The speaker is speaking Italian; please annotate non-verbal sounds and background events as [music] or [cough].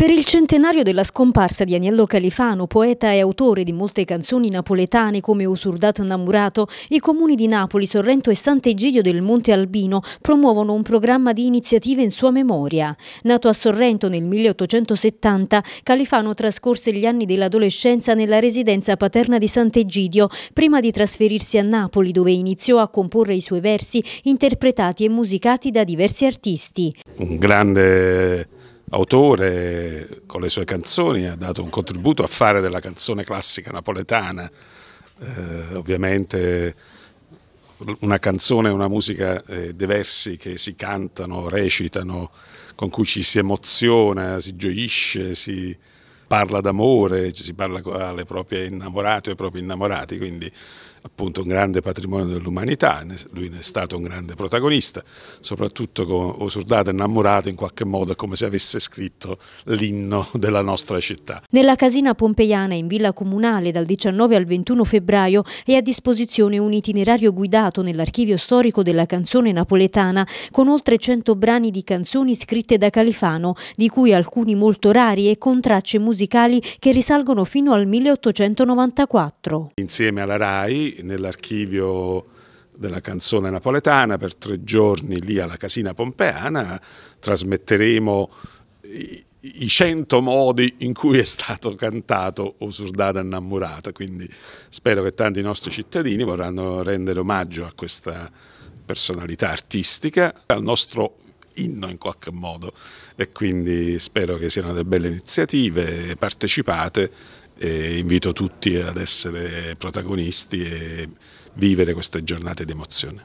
Per il centenario della scomparsa di Agnello Califano, poeta e autore di molte canzoni napoletane come Usurdato Namurato, i comuni di Napoli, Sorrento e Sant'Egidio del Monte Albino promuovono un programma di iniziative in sua memoria. Nato a Sorrento nel 1870, Califano trascorse gli anni dell'adolescenza nella residenza paterna di Sant'Egidio, prima di trasferirsi a Napoli dove iniziò a comporre i suoi versi interpretati e musicati da diversi artisti. Un grande autore con le sue canzoni ha dato un contributo a fare della canzone classica napoletana, eh, ovviamente una canzone e una musica eh, diversi che si cantano, recitano, con cui ci si emoziona, si gioisce, si parla d'amore, si parla alle proprie innamorate o ai propri innamorati, quindi appunto un grande patrimonio dell'umanità, lui è stato un grande protagonista, soprattutto con Osurdato innamorato in qualche modo, come se avesse scritto l'inno [laughs] della nostra città. Nella casina pompeiana in villa comunale dal 19 al 21 febbraio è a disposizione un itinerario guidato nell'archivio storico della canzone napoletana con oltre 100 brani di canzoni scritte da Califano, di cui alcuni molto rari e con tracce musicali che risalgono fino al 1894. Insieme alla RAI nell'archivio della canzone napoletana per tre giorni lì alla Casina Pompeana, trasmetteremo i cento modi in cui è stato cantato Osurdata innamorata, quindi spero che tanti nostri cittadini vorranno rendere omaggio a questa personalità artistica, al nostro inno in qualche modo e quindi spero che siano delle belle iniziative, partecipate e invito tutti ad essere protagonisti e vivere queste giornate di emozione.